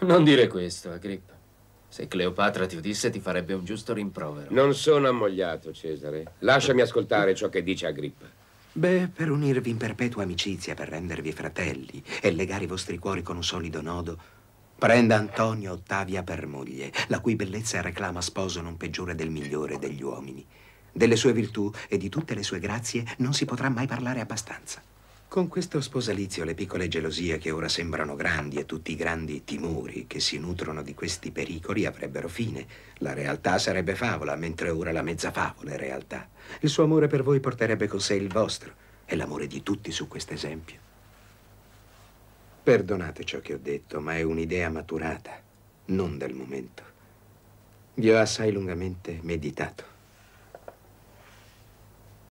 Non dire questo, Agrippa. Eh, Se Cleopatra ti udisse ti farebbe un giusto rimprovero. Non sono ammogliato, Cesare. Lasciami ascoltare ciò che dice Agrippa. Beh, per unirvi in perpetua amicizia, per rendervi fratelli e legare i vostri cuori con un solido nodo, prenda Antonio Ottavia per moglie, la cui bellezza reclama sposo non peggiore del migliore degli uomini. Delle sue virtù e di tutte le sue grazie non si potrà mai parlare abbastanza. Con questo sposalizio le piccole gelosie che ora sembrano grandi e tutti i grandi timori che si nutrono di questi pericoli avrebbero fine. La realtà sarebbe favola, mentre ora la mezza favola è realtà. Il suo amore per voi porterebbe con sé il vostro e l'amore di tutti su questo esempio. Perdonate ciò che ho detto, ma è un'idea maturata, non del momento. Vi ho assai lungamente meditato.